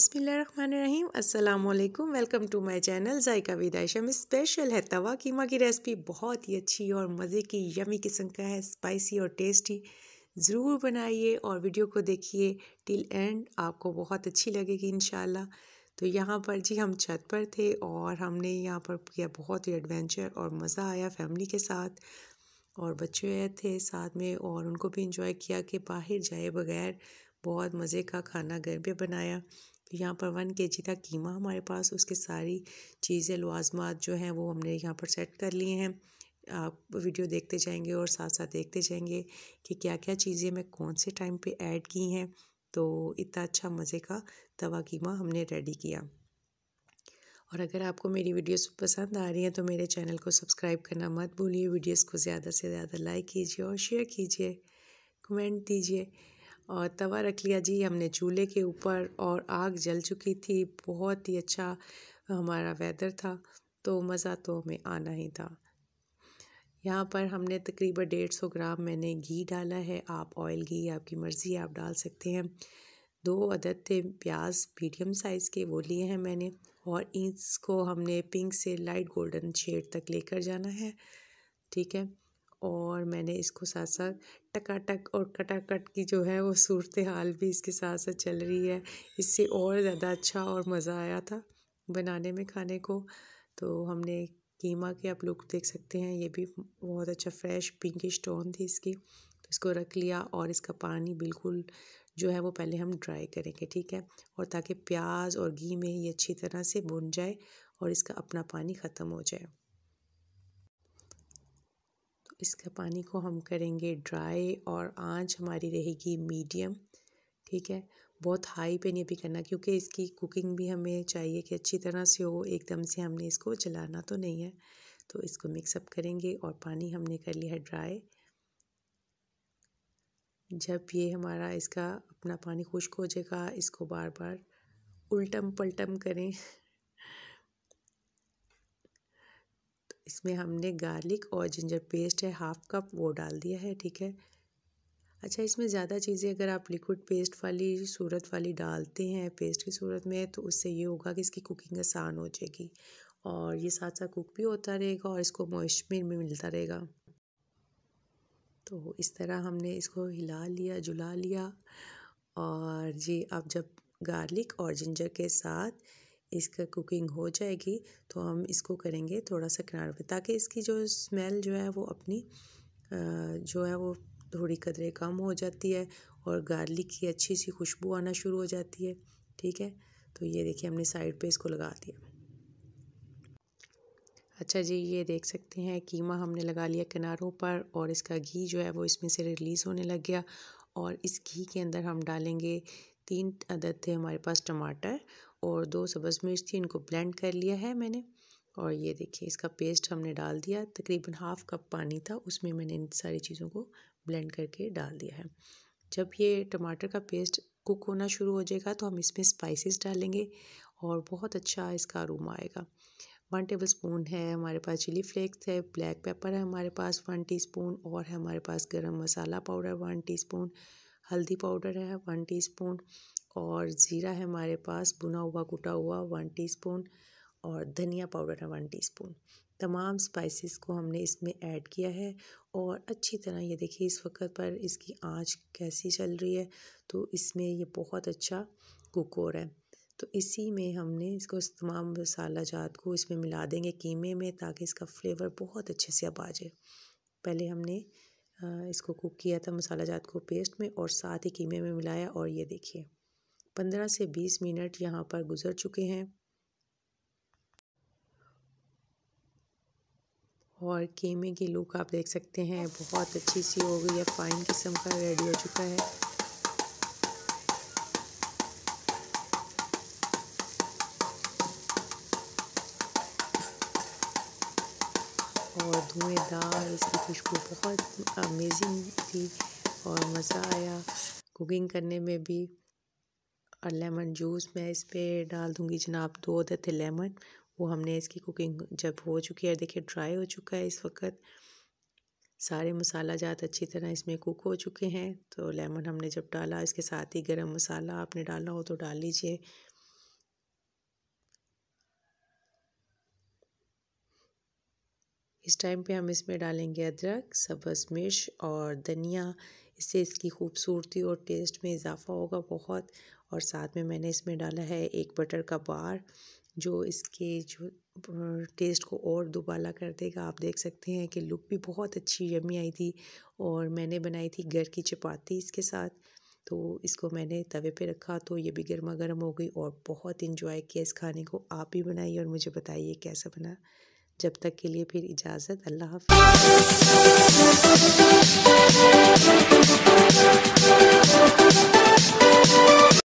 बिसमीम अल्लाम welcome to my channel जायका विदाइशा में स्पेशल है तवा कीमा की रेसिपी बहुत ही अच्छी और मज़े की यमी किस्म का है स्पाइसी और टेस्टी ज़रूर बनाइए और वीडियो को देखिए टिल एंड आपको बहुत अच्छी लगेगी इन तो यहाँ पर जी हम छत पर थे और हमने यहाँ पर किया बहुत ही एडवेंचर और मज़ा आया फैमिली के साथ और बच्चे थे साथ में और उनको भी इंजॉय किया कि बाहर जाए बगैर बहुत मज़े का खाना घर पे बनाया यहाँ पर वन के जी कीमा हमारे पास उसके सारी चीज़ें लवाजमात जो हैं वो हमने यहाँ पर सेट कर लिए हैं आप वीडियो देखते जाएंगे और साथ साथ देखते जाएंगे कि क्या क्या चीज़ें मैं कौन से टाइम पे ऐड की हैं तो इतना अच्छा मज़े का तवा कीमा हमने रेडी किया और अगर आपको मेरी वीडियोस पसंद आ रही हैं तो मेरे चैनल को सब्सक्राइब करना मत भूलिए वीडियोस को ज़्यादा से ज़्यादा लाइक कीजिए और शेयर कीजिए कमेंट दीजिए और तवा रख लिया जी हमने चूल्हे के ऊपर और आग जल चुकी थी बहुत ही अच्छा हमारा वेदर था तो मज़ा तो हमें आना ही था यहाँ पर हमने तकरीबन डेढ़ सौ ग्राम मैंने घी डाला है आप ऑयल घी आपकी मर्ज़ी आप डाल सकते हैं दो अदद थे प्याज मीडियम साइज़ के वो लिए हैं मैंने और इसको हमने पिंक से लाइट गोल्डन शेड तक लेकर जाना है ठीक है और मैंने इसको साथ साथ टकाटक और कटाकट की जो है वो सूरत हाल भी इसके साथ साथ चल रही है इससे और ज़्यादा अच्छा और मज़ा आया था बनाने में खाने को तो हमने कीमा के आप लोग देख सकते हैं ये भी बहुत अच्छा फ्रेश पिंक स्टोन थी इसकी तो इसको रख लिया और इसका पानी बिल्कुल जो है वो पहले हम ड्राई करेंगे ठीक है और ताकि प्याज और घी में ये अच्छी तरह से बुन जाए और इसका अपना पानी ख़त्म हो जाए इसका पानी को हम करेंगे ड्राई और आंच हमारी रहेगी मीडियम ठीक है बहुत हाई पे नहीं भी करना क्योंकि इसकी कुकिंग भी हमें चाहिए कि अच्छी तरह से हो एकदम से हमने इसको चलाना तो नहीं है तो इसको मिक्सअप करेंगे और पानी हमने कर लिया है ड्राई जब ये हमारा इसका अपना पानी खुश्क हो जाएगा इसको बार बार उल्टम पलटम करें इसमें हमने गार्लिक और जिंजर पेस्ट है हाफ कप वो डाल दिया है ठीक है अच्छा इसमें ज़्यादा चीज़ें अगर आप लिक्विड पेस्ट वाली सूरत वाली डालते हैं पेस्ट की सूरत में तो उससे ये होगा कि इसकी कुकिंग आसान हो जाएगी और ये साथ साथ कुक भी होता रहेगा और इसको मॉइस्चर में मिलता रहेगा तो इस तरह हमने इसको हिला लिया जुला लिया और ये अब जब गार्लिक और जिंजर के साथ इसका कुकिंग हो जाएगी तो हम इसको करेंगे थोड़ा सा किनारे पे ताकि इसकी जो स्मेल जो है वो अपनी जो है वो थोड़ी कदरें कम हो जाती है और गार्लिक की अच्छी सी खुशबू आना शुरू हो जाती है ठीक है तो ये देखिए हमने साइड पे इसको लगा दिया अच्छा जी ये देख सकते हैं कीमा हमने लगा लिया किनारों पर और इसका घी जो है वो इसमें से रिलीज़ होने लग गया और इस घी के अंदर हम डालेंगे तीन अदद थे हमारे पास टमाटर और दो सब्ज़ मिर्च थी इनको ब्लेंड कर लिया है मैंने और ये देखिए इसका पेस्ट हमने डाल दिया तकरीबन हाफ़ कप पानी था उसमें मैंने इन सारी चीज़ों को ब्लेंड करके डाल दिया है जब ये टमाटर का पेस्ट कुक होना शुरू हो जाएगा तो हम इसमें स्पाइसेस डालेंगे और बहुत अच्छा इसका रूम आएगा वन टेबल स्पून है हमारे पास चिली फ्लेक्स है ब्लैक पेपर है हमारे पास वन टी और है हमारे पास garam masala powder one T हल्दी पाउडर है वन टीस्पून और ज़ीरा है हमारे पास भुना हुआ कुटा हुआ वन टीस्पून और धनिया पाउडर है वन टीस्पून तमाम स्पाइसेस को हमने इसमें ऐड किया है और अच्छी तरह ये देखिए इस वक्त पर इसकी आंच कैसी चल रही है तो इसमें ये बहुत अच्छा कुक हो रहा है तो इसी में हमने इसको इस तमाम मसाला जात को इसमें मिला देंगे कीमे में ताकि इसका फ्लेवर बहुत अच्छे से अब आ जाए पहले हमने इसको कुक किया था मसाला जात को पेस्ट में और साथ ही कीमे में मिलाया और ये देखिए पंद्रह से बीस मिनट यहाँ पर गुजर चुके हैं और कीमे की लुक आप देख सकते हैं बहुत अच्छी सी हो गई है फाइन किस्म का रेडी हो चुका है धुएँदार इसकी खुशबू बहुत अमेज़िंग थी और मज़ा आया कुकिंग करने में भी और लेमन जूस मैं इस पर डाल दूँगी जनाब दो थे लेमन वो हमने इसकी कुकिंग जब हो चुकी है देखिए ड्राई हो चुका है इस वक्त सारे मसाला जात अच्छी तरह इसमें कुक हो चुके हैं तो लेमन हमने जब डाला इसके साथ ही गरम मसाला आपने डाला हो तो डाल लीजिए इस टाइम पे हम इसमें डालेंगे अदरक सब्ज़ मिर्च और धनिया इससे इसकी खूबसूरती और टेस्ट में इजाफ़ा होगा बहुत और साथ में मैंने इसमें डाला है एक बटर का बार जो इसके जो टेस्ट को और दुबाला कर देगा आप देख सकते हैं कि लुक भी बहुत अच्छी यमी आई थी और मैंने बनाई थी घर की चपाती इसके साथ तो इसको मैंने तवे पे रखा तो ये भी गर्मा गर्म हो गई और बहुत इन्जॉय किया इस खाने को आप ही बनाइए और मुझे बताइए कैसा बना जब तक के लिए फिर इजाज़त अल्लाह हाफि